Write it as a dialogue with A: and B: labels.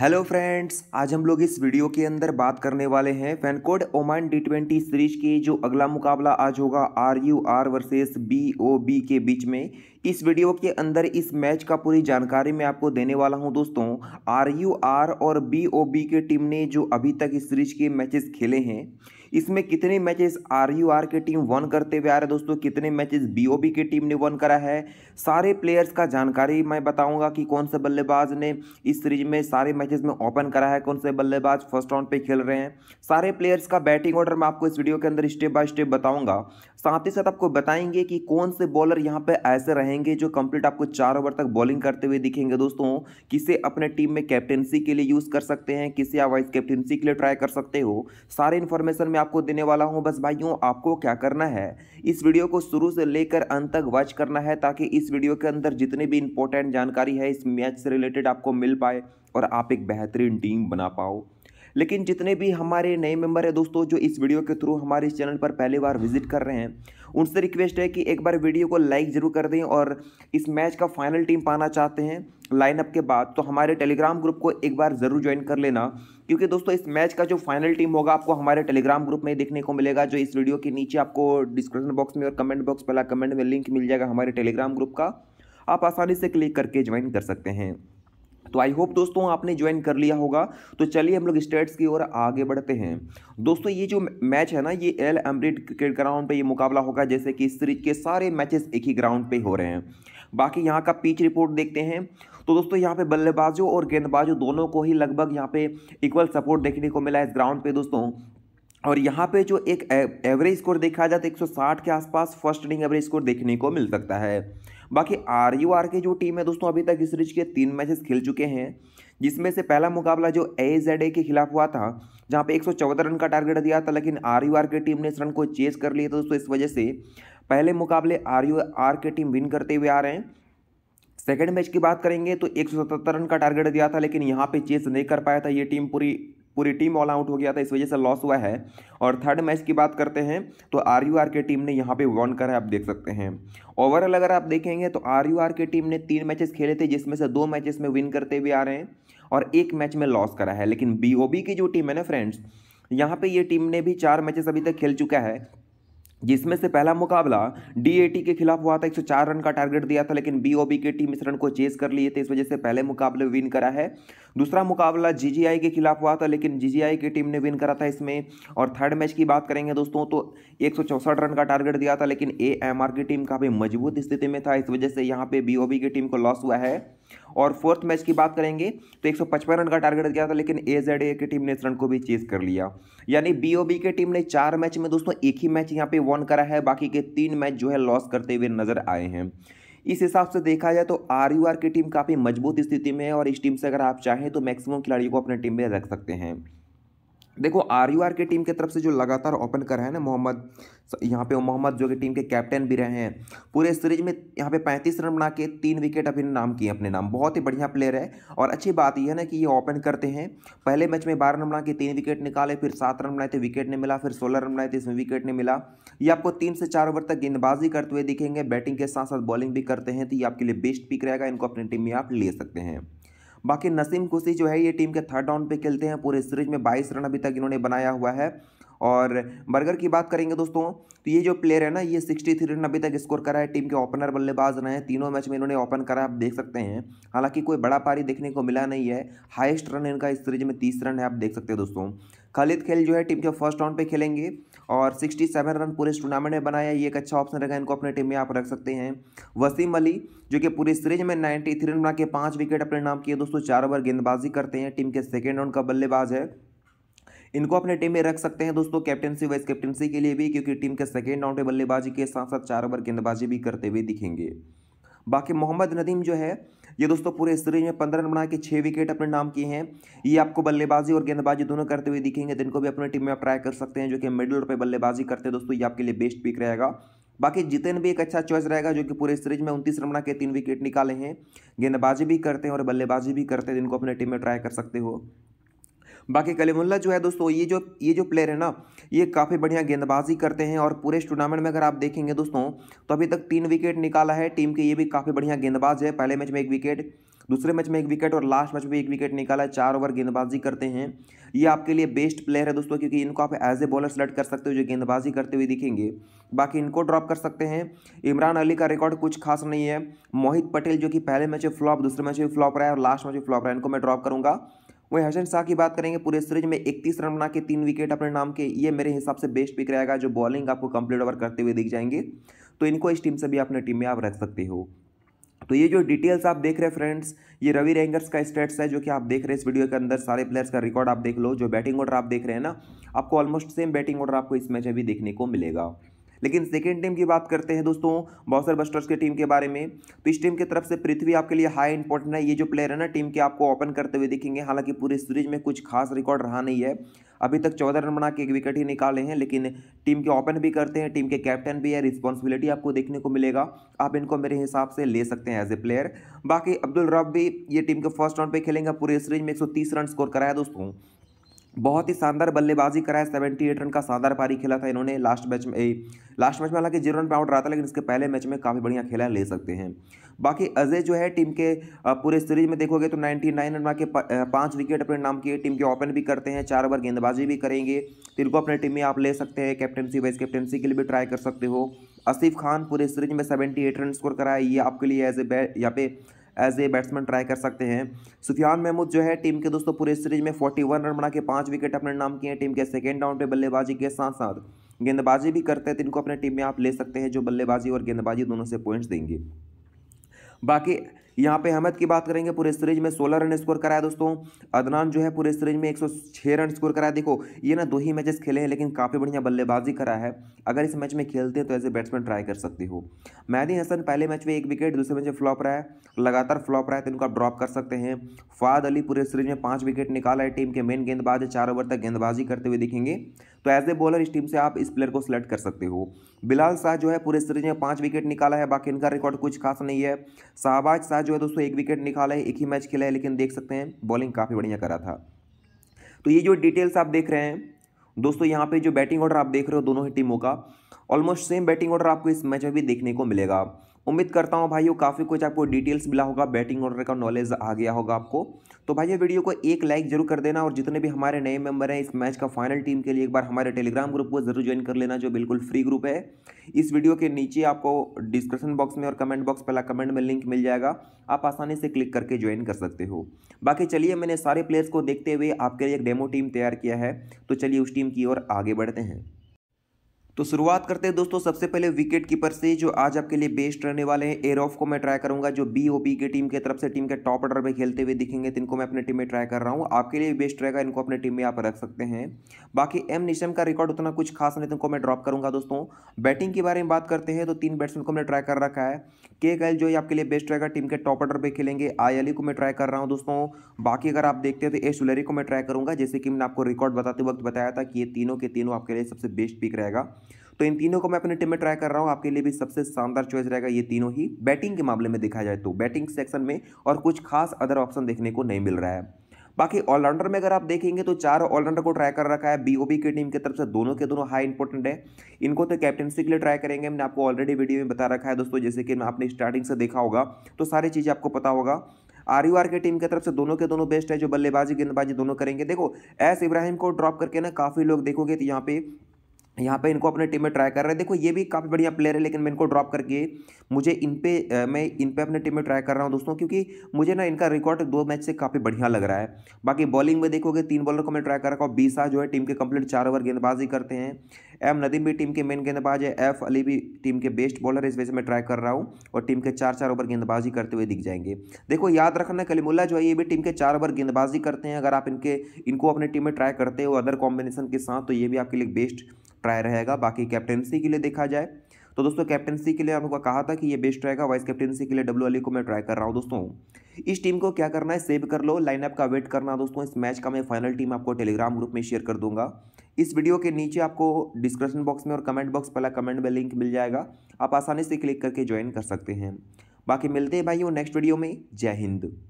A: hello friends आज हम लोग इस वीडियो के अंदर बात करने वाले हैं FanCode Oman T twenty series के जो अगला मुकाबला आज होगा R U R versus B O B के बीच में इस वीडियो के अंदर इस मैच का पूरी जानकारी मैं आपको देने वाला हूं दोस्तों आर यू आर और बी ओ बी की टीम ने जो अभी तक इस सीरीज के मैचेस खेले हैं इसमें कितने मैचेस आर यू आर की टीम वन करते हुए आ रहे दोस्तों कितने मैचेस बी ओ बी की टीम ने वन करा है सारे प्लेयर्स का जानकारी मैं बताऊंगा कि कौन से बल्लेबाज ने इस सीरीज में सारे मैचेस में ओपन करा है कौन से बल्लेबाज फर्स्ट राउंड पे खेल रहे हैं सारे प्लेयर्स का बैटिंग ऑर्डर मैं आपको इस वीडियो के अंदर स्टेप बाय स्टेप बताऊंगा साथ ही साथ आपको बताएंगे कि कौन से बॉलर यहाँ पर ऐसे रहे रहेंगे जो कंप्लीट आपको चार ओवर तक बॉलिंग करते हुए दिखेंगे दोस्तों किसे अपने टीम में कैप्टेंसी के लिए यूज़ कर सकते हैं किसे आप वाइस कैप्टेंसी के लिए ट्राई कर सकते हो सारे इन्फॉर्मेशन मैं आपको देने वाला हूँ बस भाइयों आपको क्या करना है इस वीडियो को शुरू से लेकर अंत तक वॉच करना है ताकि इस वीडियो के अंदर जितने भी इंपॉर्टेंट जानकारी है इस मैच से रिलेटेड आपको मिल पाए और आप एक बेहतरीन टीम बना पाओ लेकिन जितने भी हमारे नए मेंबर हैं दोस्तों जो इस वीडियो के थ्रू हमारे इस चैनल पर पहली बार विजिट कर रहे हैं उनसे रिक्वेस्ट है कि एक बार वीडियो को लाइक ज़रूर कर दें और इस मैच का फाइनल टीम पाना चाहते हैं लाइनअप के बाद तो हमारे टेलीग्राम ग्रुप को एक बार ज़रूर ज्वाइन कर लेना क्योंकि दोस्तों इस मैच का जो फाइनल टीम होगा आपको हमारे टेलीग्राम ग्रुप में देखने को मिलेगा जो इस वीडियो के नीचे आपको डिस्क्रिप्शन बॉक्स में और कमेंट बॉक्स पहला कमेंट में लिंक मिल जाएगा हमारे टेलीग्राम ग्रुप का आप आसानी से क्लिक करके ज्वाइन कर सकते हैं तो आई होप दोस्तों आपने ज्वाइन कर लिया होगा तो चलिए हम लोग स्टेट्स की ओर आगे बढ़ते हैं दोस्तों ये जो मैच है ना ये एल एम्ब्रिड क्रिकेट ग्राउंड पे ये मुकाबला होगा जैसे कि सीरीज के सारे मैचेस एक ही ग्राउंड पे हो रहे हैं बाकी यहाँ का पिच रिपोर्ट देखते हैं तो दोस्तों यहाँ पे बल्लेबाजों और गेंदबाजों दोनों को ही लगभग यहाँ पे इक्वल सपोर्ट देखने को मिला इस ग्राउंड पे दोस्तों और यहाँ पे जो एक एवरेज स्कोर देखा जाए तो साठ के आसपास फर्स्ट इनिंग एवरेज स्कोर देखने को मिल सकता है बाकी आर यू आर की जो टीम है दोस्तों अभी तक इस सीरीज के तीन मैचेस खेल चुके हैं जिसमें से पहला मुकाबला जो ए जेड ए के खिलाफ हुआ था जहाँ पे एक रन का टारगेट दिया था लेकिन आर यू आर की टीम ने इस रन को चेस कर लिया था दोस्तों इस वजह से पहले मुकाबले आर यू आर की टीम विन करते हुए आ रहे हैं सेकेंड मैच की बात करेंगे तो एक रन का टारगेट दिया था लेकिन यहाँ पे चेस नहीं कर पाया था ये टीम पूरी पूरी टीम ऑल आउट हो गया था इस वजह से लॉस हुआ है और थर्ड मैच की बात करते हैं तो आर यू आर के टीम ने यहाँ पे वन करा है आप देख सकते हैं ओवरऑल अगर आप देखेंगे तो आर यू आर के टीम ने तीन मैचेस खेले थे जिसमें से दो मैचेस में विन करते हुए आ रहे हैं और एक मैच में लॉस करा है लेकिन बी की जो टीम है ना फ्रेंड्स यहाँ पे ये टीम ने भी चार मैचेस अभी तक खेल चुका है जिसमें से पहला मुकाबला डीएटी के खिलाफ हुआ था 104 रन का टारगेट दिया था लेकिन बीओबी की टीम इस रन को चेस कर लिए थे इस वजह से पहले मुकाबले विन करा है दूसरा मुकाबला जीजीआई के खिलाफ हुआ था लेकिन जीजीआई की टीम ने विन करा था इसमें और थर्ड मैच की बात करेंगे दोस्तों तो एक रन का टारगेट दिया था लेकिन ए की टीम काफ़ी मजबूत स्थिति में था इस वजह से यहाँ पर बी की टीम को लॉस हुआ है और फोर्थ मैच की बात करेंगे तो 155 रन का टारगेट दिया था लेकिन ए जेड ए की टीम ने इस रन को भी चेज कर लिया यानी बीओबी की टीम ने चार मैच में दोस्तों एक ही मैच यहाँ पे वन करा है बाकी के तीन मैच जो है लॉस करते हुए नजर आए हैं इस हिसाब से देखा जाए तो आर यू आर की टीम काफ़ी मजबूत स्थिति में है और इस टीम से अगर आप चाहें तो मैक्सिमम खिलाड़ियों को अपने टीम में रख सकते हैं देखो आर यू आर के टीम के तरफ से जो लगातार ओपन कर रहे हैं ना मोहम्मद यहाँ पे मोहम्मद जो कि टीम के कैप्टन भी रहे हैं पूरे सीरीज में यहाँ पे 35 रन बना के तीन विकेट अभी नाम किए अपने नाम बहुत ही बढ़िया प्लेयर है और अच्छी बात यह है ना कि ये ओपन करते हैं पहले मैच में बारह रन बना के तीन विकेट निकाले फिर सात रन बनाए थे विकेट नहीं मिला फिर सोलह रन बनाए थे इसमें विकेट नहीं मिला ये आपको तीन से चार ओवर तक गेंदबाजी करते हुए दिखेंगे बैटिंग के साथ साथ बॉलिंग भी करते हैं तो ये आपके लिए बेस्ट पिक रहेगा इनको अपनी टीम में आप ले सकते हैं बाकी नसीम कुशी जो है ये टीम के थर्ड राउंड पे खेलते हैं पूरे सीरीज में बाईस रन अभी तक इन्होंने बनाया हुआ है और बर्गर की बात करेंगे दोस्तों तो ये जो प्लेयर है ना ये सिक्सटी थ्री रन अभी तक स्कोर करा है टीम के ओपनर बल्लेबाज रहे हैं तीनों मैच में इन्होंने ओपन करा आप देख सकते हैं हालांकि कोई बड़ा पारी देखने को मिला नहीं है हाईएस्ट रन इनका इस सीरीज में तीस रन है आप देख सकते हैं दोस्तों खालिद खेल जो है टीम के फर्स्ट राउंड पर खेलेंगे और सिक्सटी रन पूरे टूर्नामेंट में बनाया ये एक अच्छा ऑप्शन रहेगा इनको अपने टीम में आप रख सकते हैं वसीम अली जो कि पूरी सीरीज में थ्री रन बना के पाँच विकेट अपने नाम किए दोस्तों चार ओवर गेंदबाजी करते हैं टीम के सेकेंड राउंड का बल्लेबाज है इनको अपने टीम में रख सकते हैं दोस्तों कैप्टनसी वाइस कैप्टनसी के लिए भी क्योंकि टीम के सेकेंड राउंड में बल्लेबाजी के साथ साथ चार ओवर गेंदबाजी भी करते हुए दिखेंगे बाकी मोहम्मद नदीम जो है ये दोस्तों पूरे सीरीज में पंद्रह रन बना के छः विकेट अपने नाम किए हैं ये आपको बल्लेबाजी और गेंदबाजी दोनों करते हुए दिखेंगे जिनको तो भी अपने टीम में आप ट्राई कर सकते हैं जो कि मिडिल पर बल्लेबाजी करते हैं दोस्तों ये आपके लिए बेस्ट पिक रहेगा बाकी जितेन भी एक अच्छा चॉइस रहेगा जो कि पूरे सीरीज में उनतीस रन बना के तीन विकेट निकाले हैं गेंदबाजी भी करते हैं और बल्लेबाजी भी करते हैं जिनको तो अपने टीम में ट्राई कर सकते हो बाकी कलीमुल्ला जो है दोस्तों ये जो ये जो प्लेयर है ना ये काफ़ी बढ़िया गेंदबाजी करते हैं और पूरे टूर्नामेंट में अगर आप देखेंगे दोस्तों तो अभी तक तीन विकेट निकाला है टीम के ये भी काफ़ी बढ़िया गेंदबाज है पहले मैच में एक विकेट दूसरे मैच में एक विकेट और लास्ट मैच में एक विकेट निकाला है चार ओवर गेंदबाजी करते हैं ये आपके लिए बेस्ट प्लेयर है दोस्तों क्योंकि इनको आप एज ए बॉलर सेलेक्ट कर सकते हो जो गेंदबाजी करते हुए दिखेंगे बाकी इनको ड्रॉप कर सकते हैं इमरान अली का रिकॉर्ड कुछ खास नहीं है मोहित पटेल जो कि पहले मैच में फ्लॉप दूसरे मैच में फ्लॉप रहा है और लास्ट मैच में फ्लॉप रहा है इनको मैं ड्रॉप करूँगा वहीं हसन शाह की बात करेंगे पूरे सीरीज में इकतीस रन बना के तीन विकेट अपने नाम के ये मेरे हिसाब से बेस्ट पिक रहेगा जो बॉलिंग आपको कंप्लीट ओवर करते हुए दिख जाएंगे तो इनको इस टीम से भी अपने टीम में आप रख सकते हो तो ये जो डिटेल्स आप देख रहे हैं फ्रेंड्स ये रवि रेंगर्स का स्टेट्स है जो कि आप देख रहे हैं इस वीडियो के अंदर सारे प्लेयर्स का रिकॉर्ड आप देख लो जो बैटिंग ऑर्डर आप देख रहे हैं ना आपको ऑलमोस्ट सेम बैटिंग ऑर्डर आपको इस मैच में भी देखने को मिलेगा लेकिन सेकेंड टीम की बात करते हैं दोस्तों बॉसर बस्टर्स की टीम के बारे में तो इस टीम की तरफ से पृथ्वी आपके लिए हाई इंपॉर्टेंट है ये जो प्लेयर है ना टीम के आपको ओपन करते हुए दिखेंगे हालांकि पूरी सीरीज में कुछ खास रिकॉर्ड रहा नहीं है अभी तक चौदह रन बना के एक विकेट ही निकाले हैं लेकिन टीम के ओपन भी करते हैं टीम के कैप्टन भी है रिस्पॉन्सिबिलिटी आपको देखने को मिलेगा आप इनको मेरे हिसाब से ले सकते हैं एज ए प्लेयर बाकी अब्दुल रब भी ये टीम के फर्स्ट राउंड पे खेलेंगे पूरे सीरीज में 130 रन स्कोर कराया दोस्तों बहुत ही शानदार बल्लेबाजी करा है सेवेंटी एट रन का शानदार पारी खेला था इन्होंने लास्ट मैच में लास्ट मैच में हालांकि जीरो रन पे आउट रहा था लेकिन इसके पहले मैच में काफ़ी बढ़िया खेला ले सकते हैं बाकी अजय जो है टीम के पूरे सीरीज में देखोगे तो नाइन्टी नाइन रन के पाँच विकेट अपने नाम किए टीम के ओपन भी करते हैं चार ओवर गेंदबाजी भी करेंगे तो इनको अपने टीम में आप ले सकते हैं कैप्टनसी वाइस कैप्टनसी के लिए भी ट्राई कर सकते हो असीफ खान पूरे सीरीज में सेवेंटी एट रन स्कोर कराया ये आपके लिए एज ए बैट यहाँ पे एज ए बैट्समैन ट्राई कर सकते हैं सुफियान महमूद जो है टीम के दोस्तों पूरे सीरीज में फोर्टी वन रन बना के पाँच विकेट अपने नाम किए हैं टीम के सेकेंड डाउन पर बल्लेबाजी के साथ साथ गेंदबाजी भी करते हैं तो इनको अपने टीम में आप ले सकते हैं जो बल्लेबाजी और गेंदबाजी दोनों से पॉइंट्स देंगे बाकी यहाँ पे अहमद की बात करेंगे पूरे सीरीज में सोलह रन स्कोर कराया दोस्तों अदनान जो है पूरे सीरीज में एक रन स्कोर कराया देखो ये ना दो ही मैचेस खेले हैं लेकिन काफ़ी बढ़िया बल्लेबाजी करा है अगर इस मैच में खेलते हैं तो एज ए बैट्समैन ट्राई कर सकते हो मैदी हसन पहले मैच में एक विकेट दूसरे मैच में फ्लॉप रहा है लगातार फ्लॉप रहा है तो इनको आप ड्रॉप कर सकते हैं फाद अली पूरे सीरीज में पाँच विकेट निकाला है टीम के मेन गेंदबाज चार ओवर तक गेंदबाजी करते हुए दिखेंगे तो एज ए बॉलर इस टीम से आप इस प्लेयर को सिलेक्ट कर सकते हो बिलाल शाह जो है पूरे सीरीज में पाँच विकेट निकाला है बाकी इनका रिकॉर्ड कुछ खास नहीं है शाहबाज शाह जो है दोस्तों एक विकेट निकाला है एक ही मैच खेला है लेकिन देख सकते हैं बॉलिंग काफ़ी बढ़िया करा था तो ये जो डिटेल्स आप देख रहे हैं दोस्तों यहाँ पे जो बैटिंग ऑर्डर आप देख रहे हो दोनों ही टीमों का ऑलमोस्ट सेम बैटिंग ऑर्डर आपको इस मैच में भी देखने को मिलेगा उम्मीद करता हूँ भाइयों काफ़ी कुछ आपको डिटेल्स मिला होगा बैटिंग ऑर्डर का नॉलेज आ गया होगा आपको तो भाइयों वीडियो को एक लाइक जरूर कर देना और जितने भी हमारे नए मेंबर हैं इस मैच का फाइनल टीम के लिए एक बार हमारे टेलीग्राम ग्रुप को जरूर ज्वाइन कर लेना जो बिल्कुल फ्री ग्रुप है इस वीडियो के नीचे आपको डिस्क्रिप्शन बॉक्स में और कमेंट बॉक्स पहला कमेंट में लिंक मिल जाएगा आप आसानी से क्लिक करके ज्वाइन कर सकते हो बाकी चलिए मैंने सारे प्लेयर्स को देखते हुए आपके लिए एक डेमो टीम तैयार किया है तो चलिए उस टीम की ओर आगे बढ़ते हैं तो शुरुआत करते हैं दोस्तों सबसे पहले विकेट कीपर से जो आज आपके लिए बेस्ट रहने वाले हैं एरोफ को मैं ट्राई करूंगा जो बी ओपी के टीम के तरफ से टीम के टॉप ऑर्डर में खेलते हुए दिखेंगे तो इनको मैं अपने टीम में ट्राई कर रहा हूँ आपके लिए बेस्ट रहेगा इनको अपने टीम में आप रख सकते हैं बाकी एम निशम का रिकॉर्ड उतना कुछ खास नहीं तो मैं ड्रॉप करूंगा दोस्तों बैटिंग के बारे में बात करते हैं तो तीन बैट्समैन को मैंने ट्राई कर रखा है के एल जो आपके लिए बेस्ट रहेगा टीम के टॉप ऑर्डर पर खेलेंगे आई अली e को मैं ट्राई कर रहा हूँ दोस्तों बाकी अगर आप देखते हैं तो ए सुलरी को मैं ट्राई करूंगा जैसे कि मैंने आपको रिकॉर्ड बताते वक्त बताया था कि ये तीनों के तीनों आपके लिए सबसे बेस्ट पिक रहेगा तो इन तीनों को मैं अपने टीम में ट्राई कर रहा हूँ आपके लिए भी सबसे शानदार चॉइस रहेगा ये तीनों ही बैटिंग के मामले में देखा जाए तो बैटिंग सेक्शन में और कुछ खास अदर ऑप्शन देखने को नहीं मिल रहा है बाकी ऑलराउंडर में अगर आप देखेंगे तो चार ऑलराउंडर को ट्राई कर रखा है बीओबी की टीम की तरफ से दोनों के दोनों हाई इंपॉर्टेंट है इनको तो कैप्टनसी के लिए ट्राई करेंगे हमने आपको ऑलरेडी वीडियो में बता रखा है दोस्तों जैसे कि आपने स्टार्टिंग से देखा होगा तो सारी चीजें आपको पता होगा आर यू आर के टीम की तरफ से दोनों के दोनों बेस्ट है जो बल्लेबाजी गेंदबाजी दोनों करेंगे देखो एस इब्राहिम को ड्रॉप करके ना काफ़ी लोग देखोगे तो यहाँ पे यहाँ पे इनको अपने टीम में ट्राई कर रहे हैं देखो ये भी काफ़ी बढ़िया प्लेयर है लेकिन मैं इनको ड्रॉप करके मुझे इन पे मैं इन पे अपने टीम में ट्राई कर रहा हूँ दोस्तों क्योंकि मुझे ना इनका रिकॉर्ड दो मैच से काफ़ी बढ़िया लग रहा है बाकी बॉलिंग में देखोगे तीन बॉलर को मैं ट्राई कर रहा हूँ बीसा जो है टीम के कंप्लीट चार ओवर गेंदबाजी करते हैं एम नदीम भी टीम के मेन गेंदबाज है एफ अली भी टीम के बेस्ट बॉलर है इस वजह से मैं ट्राई कर रहा हूँ और टीम के चार चार ओवर गेंदबाजी करते हुए दिख जाएंगे देखो याद रखना कलीमुल्ला जो है ये भी टीम के चार ओवर गेंदबाजी करते हैं अगर आप इनके इनको अपने टीम में ट्राई करते हो अदर कॉम्बिनेशन के साथ तो ये भी आपके लिए बेस्ट ट्राई रहेगा बाकी कैप्टनसी के लिए देखा जाए तो दोस्तों कैप्टनसी के लिए आपको कहा था कि ये बेस्ट रहेगा वाइस कैप्टनसी के लिए डब्ल्यू अली e को मैं ट्राई कर रहा हूँ दोस्तों इस टीम को क्या करना है सेव कर लो लाइनअप का वेट करना दोस्तों इस मैच का मैं फाइनल टीम आपको टेलीग्राम ग्रुप में शेयर कर दूंगा इस वीडियो के नीचे आपको डिस्क्रिप्शन बॉक्स में और कमेंट बॉक्स पहला कमेंट में लिंक मिल जाएगा आप आसानी से क्लिक करके ज्वाइन कर सकते हैं बाकी मिलते हैं भाइयों नेक्स्ट वीडियो में जय हिंद